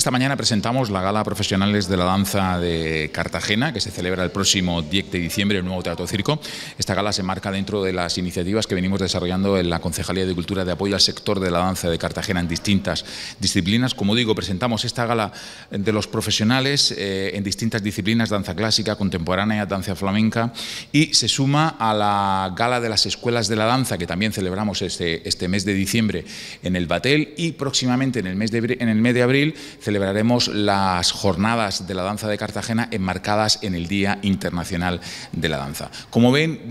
Esta mañana presentamos la Gala Profesionales de la Danza de Cartagena, que se celebra el próximo 10 de diciembre en el nuevo Teatro Circo. Esta gala se marca dentro de las iniciativas que venimos desarrollando en la Concejalía de Cultura de apoyo al sector de la danza de Cartagena en distintas disciplinas. Como digo, presentamos esta gala de los profesionales eh, en distintas disciplinas, danza clásica, contemporánea, danza flamenca, y se suma a la Gala de las Escuelas de la Danza, que también celebramos este, este mes de diciembre en el Batel, y próximamente en el mes en el mes de abril celebraremos las jornadas de la danza de Cartagena enmarcadas en el Día Internacional de la Danza. Como ven,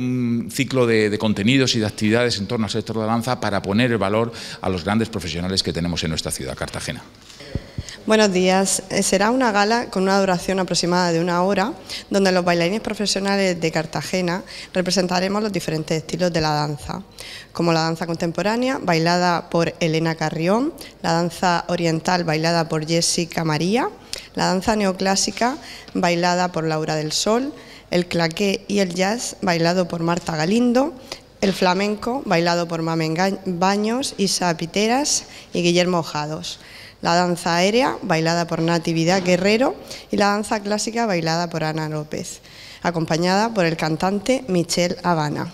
un ciclo de, contenidos y de actividades en torno al sector de la danza para poner el valor a los grandes profesionales que tenemos en nuestra ciudad, Cartagena. Buenos días. Eh, será una gala con una duración aproximada de una hora, donde los bailarines profesionales de Cartagena representaremos los diferentes estilos de la danza, como la danza contemporánea, bailada por Elena Carrión, la danza oriental, bailada por Jessica María, la danza neoclásica, bailada por Laura del Sol, el claqué y el jazz, bailado por Marta Galindo, el flamenco, bailado por Mamen Baños, Isa Piteras y Guillermo Ojados la danza aérea, bailada por Natividad Guerrero, y la danza clásica, bailada por Ana López, acompañada por el cantante Michel Habana.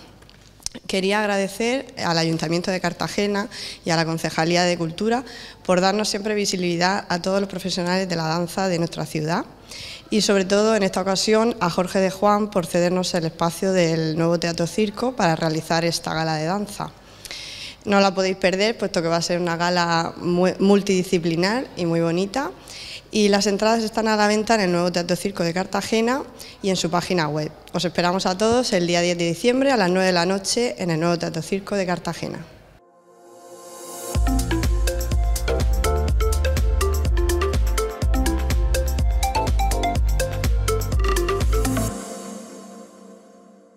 Quería agradecer al Ayuntamiento de Cartagena y a la Concejalía de Cultura por darnos siempre visibilidad a todos los profesionales de la danza de nuestra ciudad y sobre todo en esta ocasión a Jorge de Juan por cedernos el espacio del nuevo Teatro Circo para realizar esta gala de danza. No la podéis perder, puesto que va a ser una gala multidisciplinar y muy bonita. Y las entradas están a la venta en el nuevo Teatro Circo de Cartagena y en su página web. Os esperamos a todos el día 10 de diciembre a las 9 de la noche en el nuevo Teatro Circo de Cartagena.